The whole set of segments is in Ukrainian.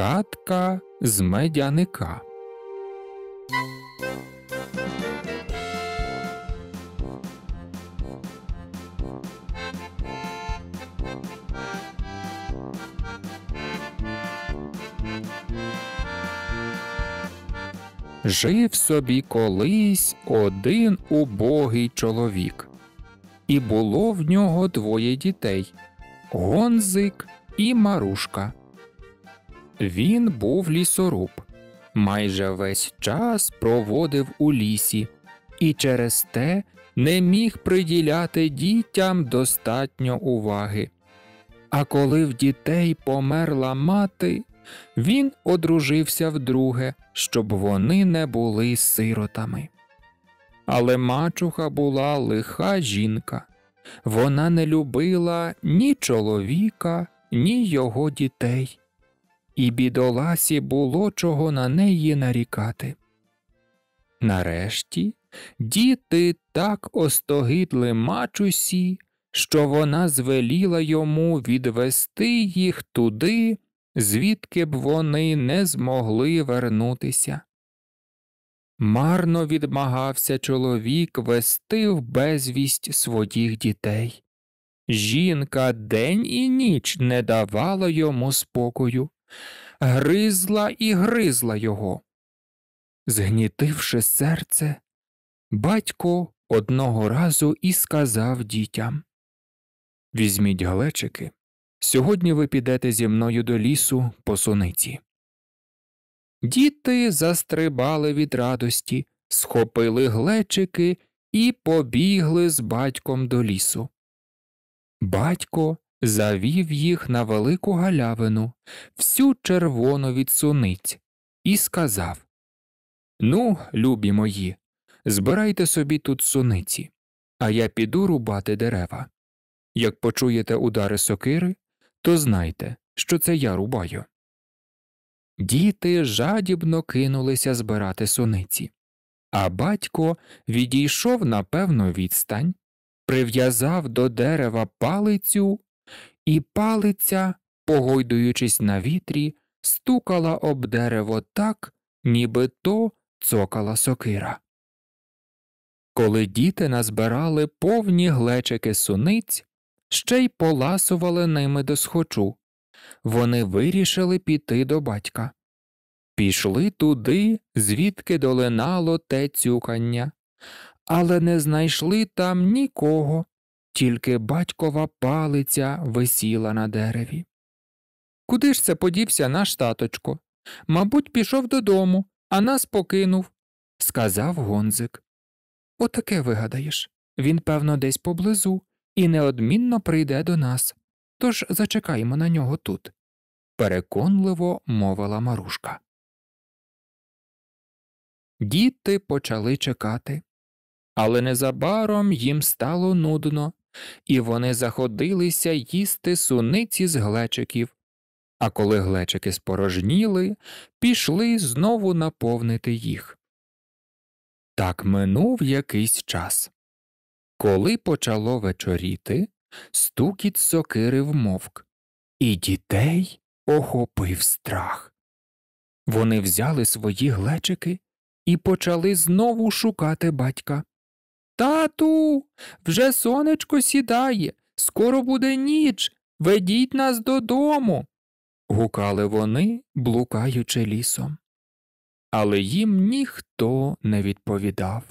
Хатка з медяника. Жив собі колись один убогий чоловік, і було в нього двоє дітей Гонзик і Марушка. Він був лісоруб, майже весь час проводив у лісі і через те не міг приділяти дітям достатньо уваги. А коли в дітей померла мати, він одружився вдруге, щоб вони не були сиротами. Але мачуха була лиха жінка. Вона не любила ні чоловіка, ні його дітей і бідоласі було чого на неї нарікати. Нарешті діти так остогидли мачусі, що вона звеліла йому відвести їх туди, звідки б вони не змогли вернутися. Марно відмагався чоловік вести в безвість своїх дітей. Жінка день і ніч не давала йому спокою гризла і гризла його. Згнітивши серце, батько одного разу і сказав дітям Візьміть глечики, сьогодні ви підете зі мною до лісу по суниці. Діти застрибали від радості, схопили глечики і побігли з батьком до лісу. Батько завів їх на велику галявину, всю червону від суниць, і сказав Ну, любі мої, збирайте собі тут суниці, а я піду рубати дерева. Як почуєте удари сокири, то знайте, що це я рубаю. Діти жадібно кинулися збирати суниці, а батько відійшов на певну відстань, прив'язав до дерева палицю і палиця, погойдуючись на вітрі, стукала об дерево так, ніби то цокала сокира. Коли діти назбирали повні глечики суниць, ще й поласували ними до схочу, вони вирішили піти до батька. Пішли туди, звідки долинало те цюкання, але не знайшли там нікого, тільки батькова палиця висіла на дереві. Куди ж це подівся наш таточко? Мабуть, пішов додому, а нас покинув, сказав гонзик. Отаке вигадаєш він, певно, десь поблизу і неодмінно прийде до нас. Тож зачекаємо на нього тут, переконливо мовила Марушка. Діти почали чекати, але незабаром їм стало нудно, і вони заходилися їсти суниці з глечиків. А коли глечики спорожніли, пішли знову наповнити їх. Так минув якийсь час. Коли почало вечоріти, стукіт сокири вмовк, і дітей охопив страх. Вони взяли свої глечики і почали знову шукати батька. Тату, вже сонечко сідає, скоро буде ніч. Ведіть нас додому. гукали вони, блукаючи лісом. Але їм ніхто не відповідав.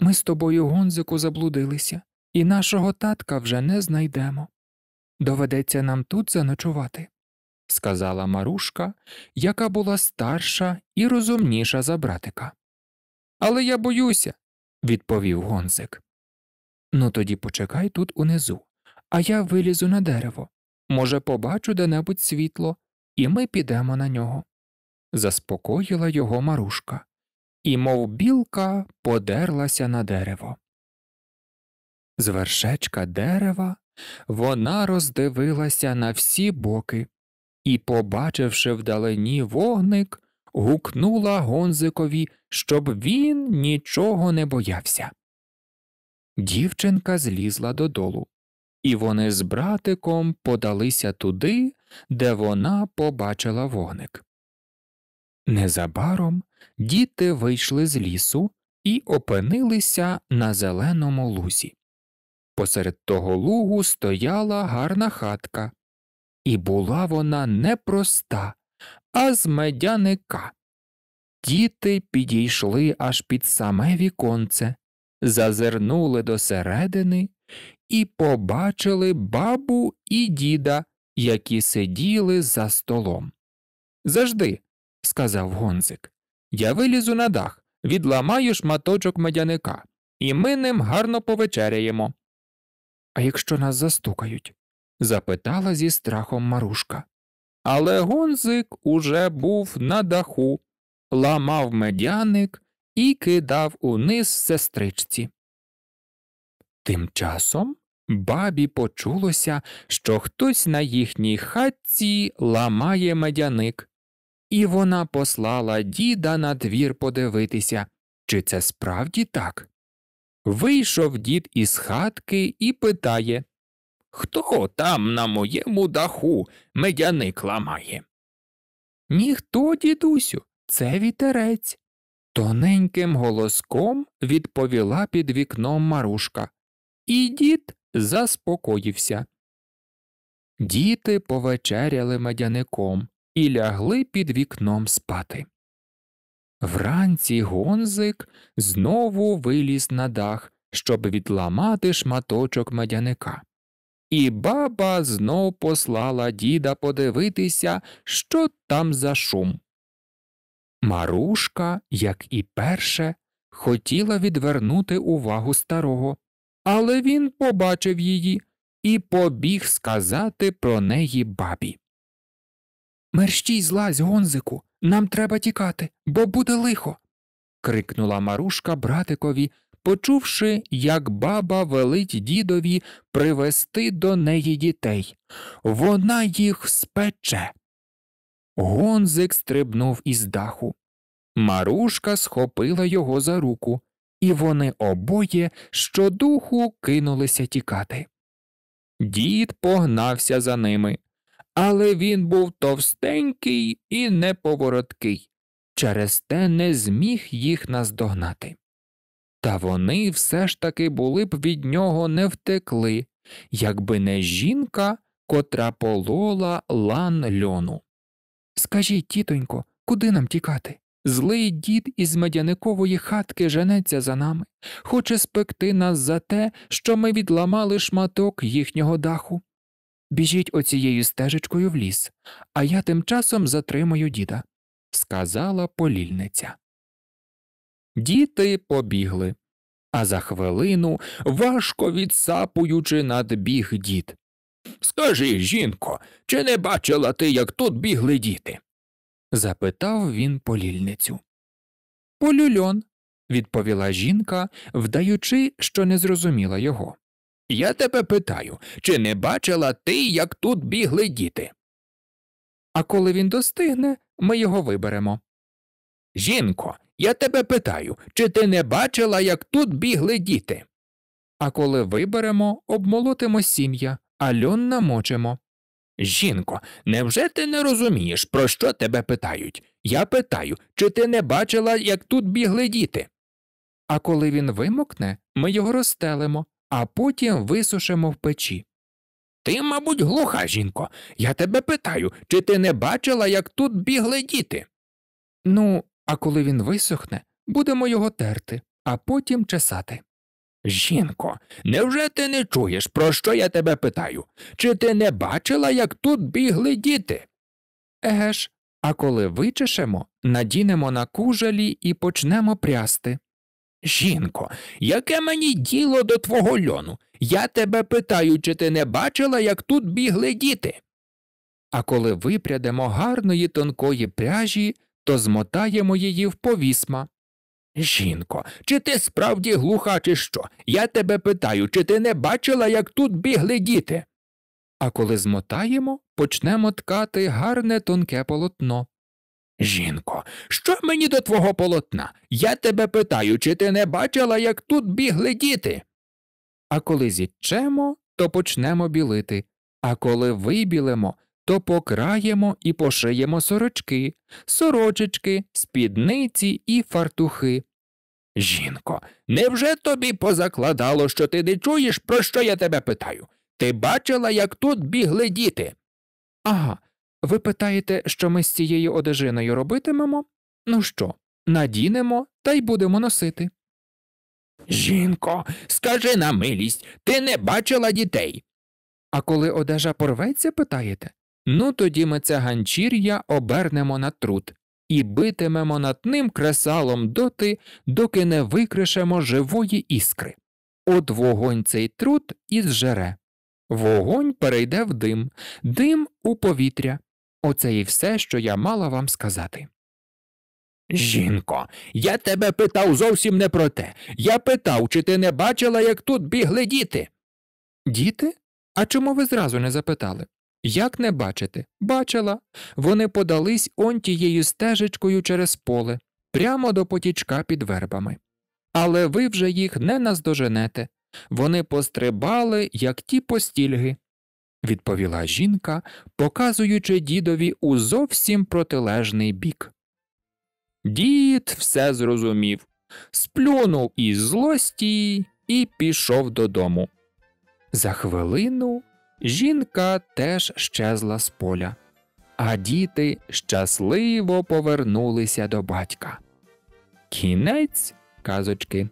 Ми з тобою, гонзику, заблудилися, і нашого татка вже не знайдемо. Доведеться нам тут заночувати, сказала Марушка, яка була старша і розумніша за братика. Але я боюся, відповів гонзик. Ну тоді почекай тут унизу, а я вилізу на дерево. Може, побачу де небудь світло, і ми підемо на нього. Заспокоїла його марушка, і, мов білка, подерлася на дерево. З вершечка дерева вона роздивилася на всі боки і, побачивши вдалині вогник, гукнула Гонзикові, щоб він нічого не боявся. Дівчинка злізла додолу, і вони з братиком подалися туди, де вона побачила вогник. Незабаром діти вийшли з лісу і опинилися на зеленому лузі. Посеред того лугу стояла гарна хатка, і була вона непроста, а з медяника. Діти підійшли аж під саме віконце, зазирнули досередини і побачили бабу і діда, які сиділи за столом. Зажди, сказав гонзик, я вилізу на дах, відламаю шматочок медяника, і ми ним гарно повечеряємо. А якщо нас застукають? запитала зі страхом Марушка але гонзик уже був на даху, ламав медяник і кидав униз сестричці. Тим часом бабі почулося, що хтось на їхній хатці ламає медяник, і вона послала діда на двір подивитися, чи це справді так. Вийшов дід із хатки і питає Хто там на моєму даху медяник ламає? Ніхто, дідусю, це вітерець. Тоненьким голоском відповіла під вікном Марушка. І дід заспокоївся. Діти повечеряли медяником і лягли під вікном спати. Вранці гонзик знову виліз на дах, щоб відламати шматочок медяника і баба знов послала діда подивитися, що там за шум. Марушка, як і перше, хотіла відвернути увагу старого, але він побачив її і побіг сказати про неї бабі. Мерщій злазь, гонзику, нам треба тікати, бо буде лихо. крикнула Марушка братикові, почувши, як баба велить дідові привести до неї дітей. Вона їх спече. Гонзик стрибнув із даху. Марушка схопила його за руку, і вони обоє щодуху кинулися тікати. Дід погнався за ними, але він був товстенький і неповороткий. Через те не зміг їх наздогнати. Та вони все ж таки були б від нього не втекли, якби не жінка, котра полола лан льону. Скажіть, тітонько, куди нам тікати? Злий дід із медяникової хатки женеться за нами, хоче спекти нас за те, що ми відламали шматок їхнього даху. Біжіть оцією стежечкою в ліс, а я тим часом затримаю діда, сказала полільниця. Діти побігли, а за хвилину, важко відсапуючи, надбіг дід. Скажи, жінко, чи не бачила ти, як тут бігли діти? запитав він полільницю. Полюльон, відповіла жінка, вдаючи, що не зрозуміла його. Я тебе питаю, чи не бачила ти, як тут бігли діти? А коли він достигне, ми його виберемо. Жінко, я тебе питаю, чи ти не бачила, як тут бігли діти? А коли виберемо, обмолотимо сім'я, а льон намочимо. Жінко, невже ти не розумієш, про що тебе питають? Я питаю, чи ти не бачила, як тут бігли діти? А коли він вимокне, ми його розстелимо, а потім висушимо в печі. Ти, мабуть, глуха, жінко. Я тебе питаю, чи ти не бачила, як тут бігли діти? Ну, а коли він висохне, будемо його терти, а потім чесати. Жінко, невже ти не чуєш, про що я тебе питаю? Чи ти не бачила, як тут бігли діти? Еге ж, а коли вичешемо, надінемо на кужелі і почнемо прясти. Жінко, яке мені діло до твого льону? Я тебе питаю, чи ти не бачила, як тут бігли діти? А коли випрядемо гарної тонкої пряжі, то змотаємо її в повісма. Жінко, чи ти справді глуха, чи що? Я тебе питаю, чи ти не бачила, як тут бігли діти? А коли змотаємо, почнемо ткати гарне тонке полотно. Жінко, що мені до твого полотна? Я тебе питаю, чи ти не бачила, як тут бігли діти? А коли зітчемо, то почнемо білити, а коли вибілимо, то покраємо і пошиємо сорочки, сорочечки, спідниці і фартухи. Жінко, невже тобі позакладало, що ти не чуєш, про що я тебе питаю? Ти бачила, як тут бігли діти? Ага, ви питаєте, що ми з цією одежиною робитимемо? Ну що, надінемо та й будемо носити. Жінко, скажи на милість, ти не бачила дітей. А коли одежа порветься, питаєте? Ну тоді ми це ганчір'я обернемо на труд і битимемо над ним кресалом доти, доки не викришемо живої іскри. От вогонь цей труд і зжере. Вогонь перейде в дим, дим у повітря. Оце і все, що я мала вам сказати. Жінко, я тебе питав зовсім не про те. Я питав, чи ти не бачила, як тут бігли діти? Діти? А чому ви зразу не запитали? Як не бачити? Бачила. Вони подались он тією стежечкою через поле, прямо до потічка під вербами. Але ви вже їх не наздоженете. Вони пострибали, як ті постільги, відповіла жінка, показуючи дідові у зовсім протилежний бік. Дід все зрозумів, сплюнув із злості і пішов додому. За хвилину Жінка теж щезла з поля, а діти щасливо повернулися до батька. Кінець казочки.